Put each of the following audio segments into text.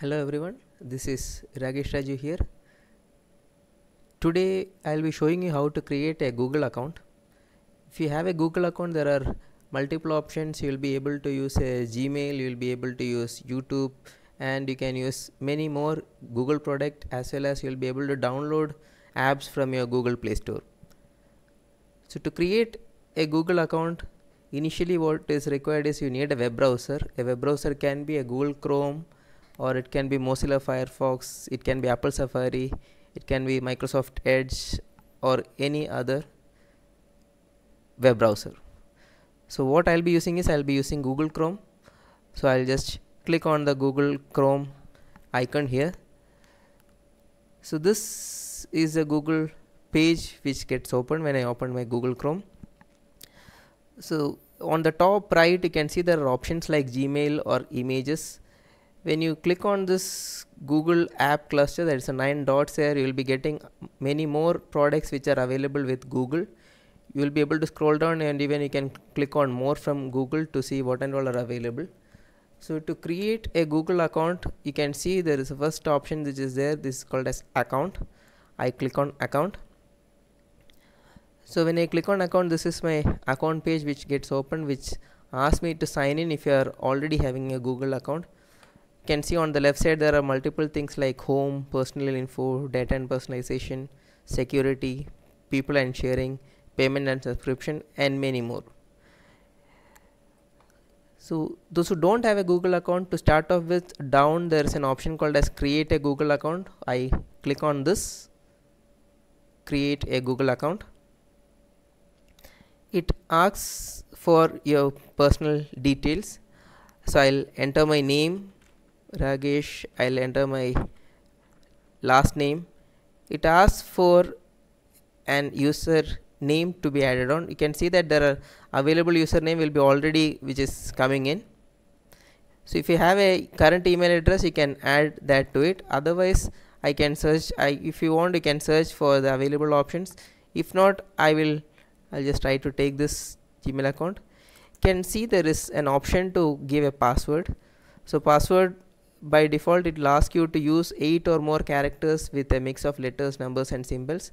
Hello everyone, this is Ragesh Raju here. Today I'll be showing you how to create a Google account. If you have a Google account, there are multiple options. You'll be able to use a uh, Gmail, you'll be able to use YouTube, and you can use many more Google product as well as you'll be able to download apps from your Google Play Store. So to create a Google account, initially what is required is you need a web browser. A web browser can be a Google Chrome, or it can be Mozilla Firefox, it can be Apple Safari, it can be Microsoft Edge or any other web browser. So what I'll be using is I'll be using Google Chrome. So I'll just click on the Google Chrome icon here. So this is a Google page which gets opened when I open my Google Chrome. So on the top right you can see there are options like Gmail or images when you click on this google app cluster there's a nine dots here you'll be getting many more products which are available with google you'll be able to scroll down and even you can click on more from google to see what and all are available so to create a google account you can see there is a first option which is there this is called as account i click on account so when i click on account this is my account page which gets opened which asks me to sign in if you are already having a google account can see on the left side there are multiple things like home, personal info, data and personalization, security, people and sharing, payment and subscription and many more. So those who don't have a Google account to start off with down there is an option called as create a Google account. I click on this create a Google account. It asks for your personal details. So I'll enter my name Ragesh I'll enter my last name it asks for an user name to be added on you can see that there are available username will be already which is coming in so if you have a current email address you can add that to it otherwise I can search I if you want you can search for the available options if not I will I'll just try to take this Gmail account you can see there is an option to give a password so password by default it will ask you to use 8 or more characters with a mix of letters, numbers and symbols.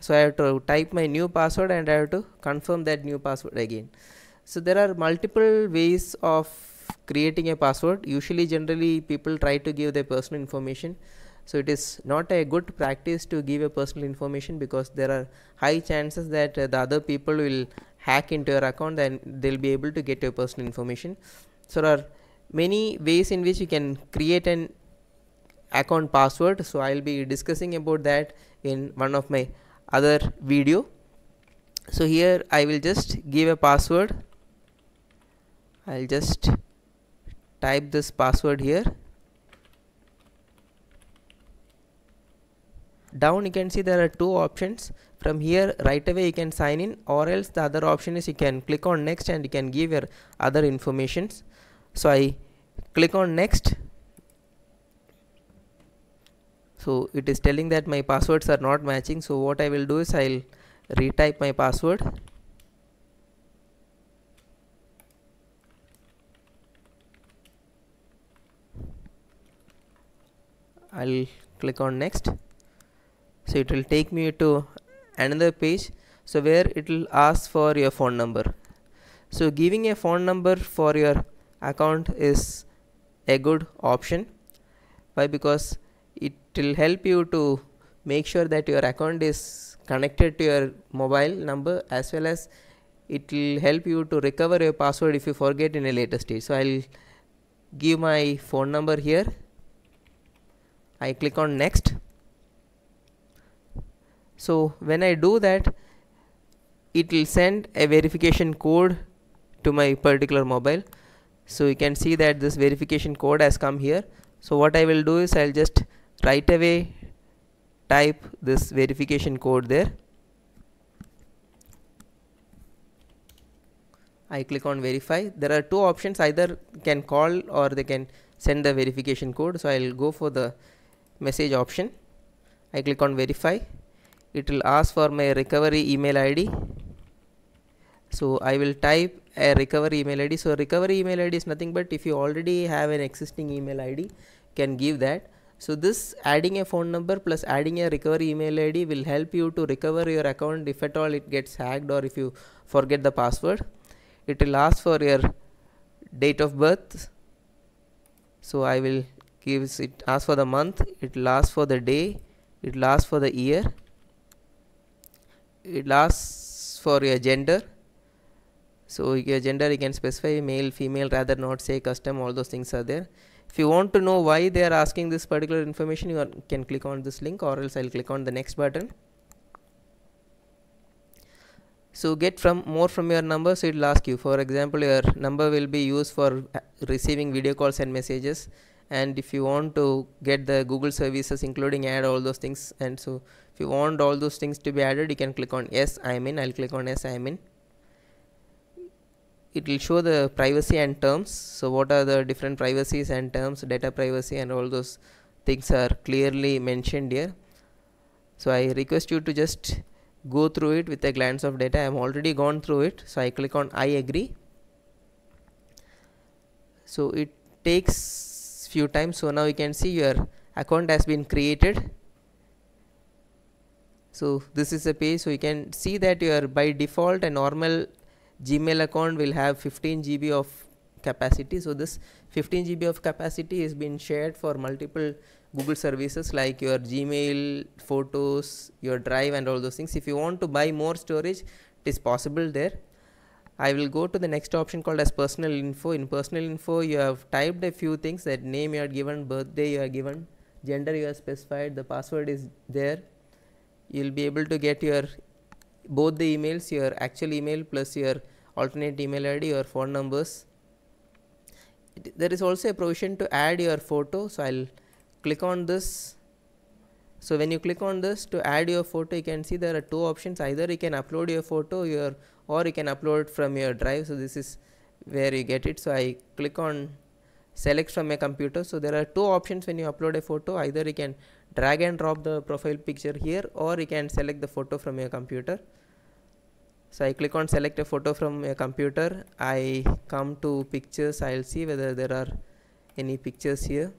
So I have to type my new password and I have to confirm that new password again. So there are multiple ways of creating a password. Usually generally people try to give their personal information. So it is not a good practice to give a personal information because there are high chances that uh, the other people will hack into your account and they'll be able to get your personal information. So there are many ways in which you can create an account password so I'll be discussing about that in one of my other video so here I will just give a password I'll just type this password here down you can see there are two options from here right away you can sign in or else the other option is you can click on next and you can give your other informations so I click on next so it is telling that my passwords are not matching so what I will do is I'll retype my password I'll click on next so it will take me to another page so where it will ask for your phone number so giving a phone number for your account is a good option why because it will help you to make sure that your account is connected to your mobile number as well as it will help you to recover your password if you forget in a later stage so i'll give my phone number here i click on next so when i do that it will send a verification code to my particular mobile so you can see that this verification code has come here so what I will do is I'll just right away type this verification code there I click on verify there are two options either can call or they can send the verification code so I'll go for the message option I click on verify it will ask for my recovery email ID so I will type a recovery email id so recovery email id is nothing but if you already have an existing email id can give that so this adding a phone number plus adding a recovery email id will help you to recover your account if at all it gets hacked or if you forget the password it will ask for your date of birth so i will gives it ask for the month it lasts for the day it lasts for the year it lasts for your gender so your gender you can specify male female rather not say custom all those things are there if you want to know why they are asking this particular information you can click on this link or else I'll click on the next button so get from more from your number so it'll ask you for example your number will be used for uh, receiving video calls and messages and if you want to get the Google services including add all those things and so if you want all those things to be added you can click on yes I'm in I'll click on yes I'm in it will show the privacy and terms so what are the different privacies and terms data privacy and all those things are clearly mentioned here so I request you to just go through it with a glance of data I am already gone through it so I click on I agree so it takes few times so now you can see your account has been created so this is a page so you can see that your by default a normal Gmail account will have 15 GB of capacity. So this 15 GB of capacity is being shared for multiple Google services like your Gmail, photos, your drive and all those things. If you want to buy more storage, it is possible there. I will go to the next option called as personal info. In personal info, you have typed a few things that name you are given, birthday you are given, gender you are specified, the password is there. You'll be able to get your both the emails your actual email plus your alternate email id or phone numbers there is also a provision to add your photo so i'll click on this so when you click on this to add your photo you can see there are two options either you can upload your photo your or you can upload from your drive so this is where you get it so i click on select from my computer so there are two options when you upload a photo either you can drag and drop the profile picture here or you can select the photo from your computer so I click on select a photo from a computer I come to pictures I'll see whether there are any pictures here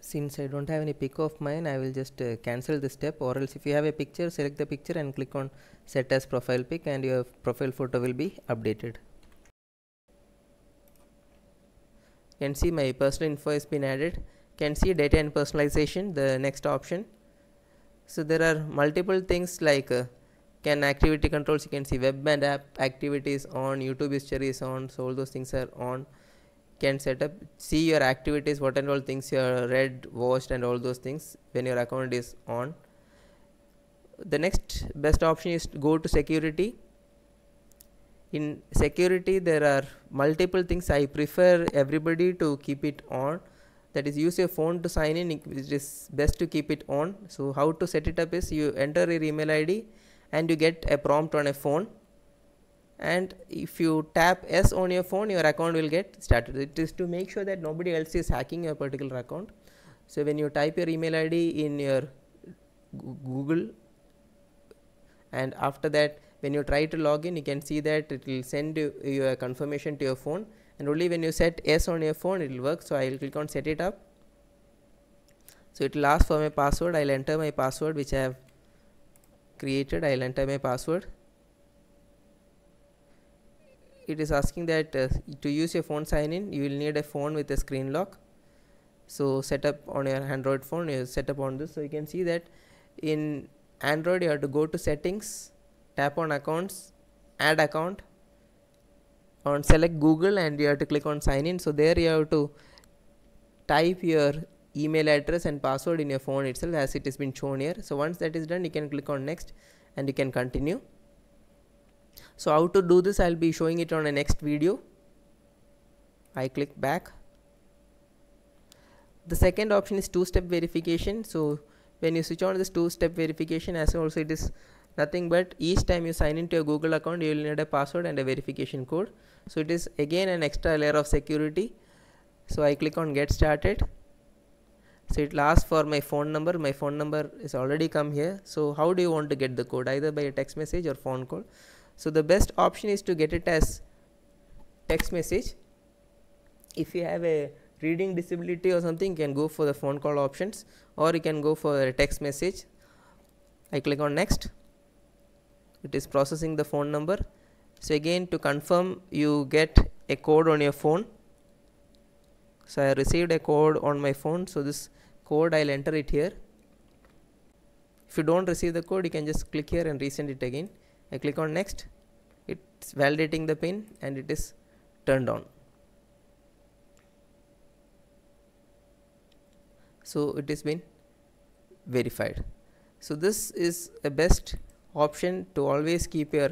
since I don't have any pic of mine I will just uh, cancel this step or else if you have a picture select the picture and click on set as profile pic and your profile photo will be updated you can see my personal info has been added can see data and personalization the next option so there are multiple things like uh, can activity controls you can see web and app activities on youtube history is on so all those things are on can set up see your activities what and all things you are read watched and all those things when your account is on the next best option is to go to security in security there are multiple things i prefer everybody to keep it on that is use your phone to sign in it is best to keep it on so how to set it up is you enter your email id and you get a prompt on a phone and if you tap s on your phone your account will get started it is to make sure that nobody else is hacking your particular account so when you type your email id in your google and after that when you try to log in you can see that it will send you, you a confirmation to your phone and only when you set s on your phone it will work so i will click on set it up so it will ask for my password i'll enter my password which i have created i'll enter my password it is asking that uh, to use your phone sign in you will need a phone with a screen lock so set up on your android phone you set up on this so you can see that in android you have to go to settings tap on accounts add account on select google and you have to click on sign in so there you have to type your email address and password in your phone itself as it has been shown here so once that is done you can click on next and you can continue so how to do this i'll be showing it on a next video i click back the second option is two-step verification so when you switch on this two-step verification as also it is nothing but each time you sign into your google account you will need a password and a verification code so it is again an extra layer of security so I click on get started so it asks for my phone number my phone number is already come here so how do you want to get the code either by a text message or phone call so the best option is to get it as text message if you have a reading disability or something you can go for the phone call options or you can go for a text message I click on next it is processing the phone number so again to confirm you get a code on your phone so I received a code on my phone so this code I'll enter it here if you don't receive the code you can just click here and resend it again I click on next it's validating the pin and it is turned on so it has been verified so this is a best option to always keep your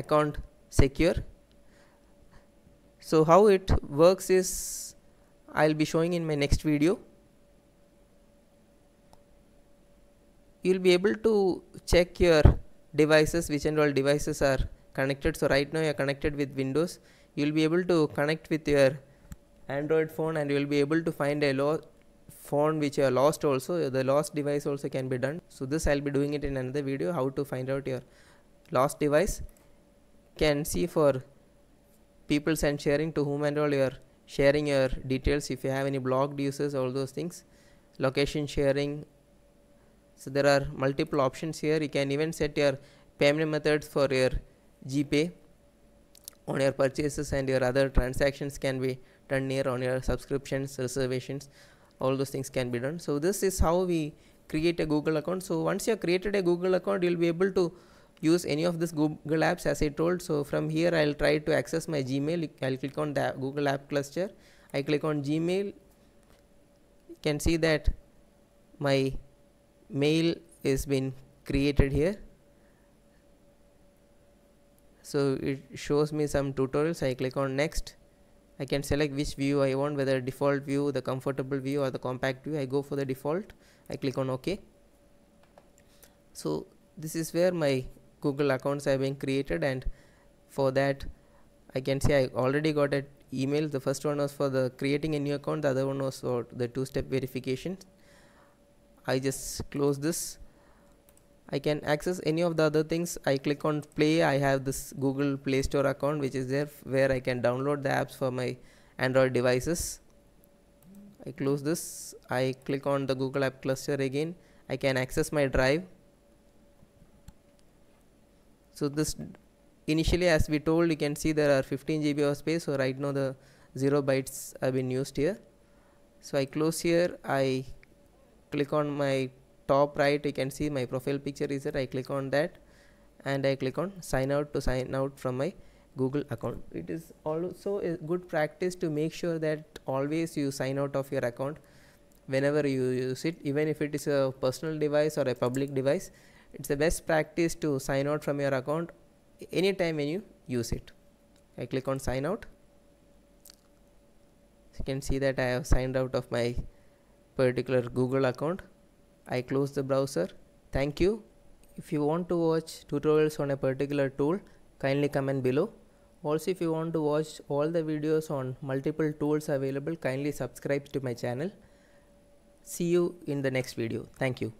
account secure so how it works is I'll be showing in my next video you'll be able to check your devices which and all devices are connected so right now you're connected with Windows you'll be able to connect with your Android phone and you'll be able to find a lost phone which you are lost also the lost device also can be done so this i'll be doing it in another video how to find out your lost device can see for people and sharing to whom and all you are sharing your details if you have any blocked users all those things location sharing so there are multiple options here you can even set your payment methods for your gpay on your purchases and your other transactions can be done here on your subscriptions reservations all those things can be done so this is how we create a google account so once you have created a google account you'll be able to use any of this Google Apps as I told. So from here I'll try to access my Gmail. I'll click on the Google App cluster. I click on Gmail. You can see that my mail is been created here. So it shows me some tutorials. I click on next. I can select which view I want whether default view the comfortable view or the compact view I go for the default I click on OK so this is where my Google accounts have been created and for that I can say I already got an email the first one was for the creating a new account the other one was for the two-step verification I just close this I can access any of the other things I click on play I have this Google Play Store account which is there where I can download the apps for my Android devices I close this I click on the Google App Cluster again I can access my drive so this initially as we told you can see there are 15 GB of space so right now the 0 bytes have been used here so I close here I click on my top right you can see my profile picture is there I click on that and I click on sign out to sign out from my Google account it is also a good practice to make sure that always you sign out of your account whenever you use it even if it is a personal device or a public device it's the best practice to sign out from your account anytime when you use it I click on sign out you can see that I have signed out of my particular Google account I close the browser thank you if you want to watch tutorials on a particular tool kindly comment below also if you want to watch all the videos on multiple tools available kindly subscribe to my channel see you in the next video thank you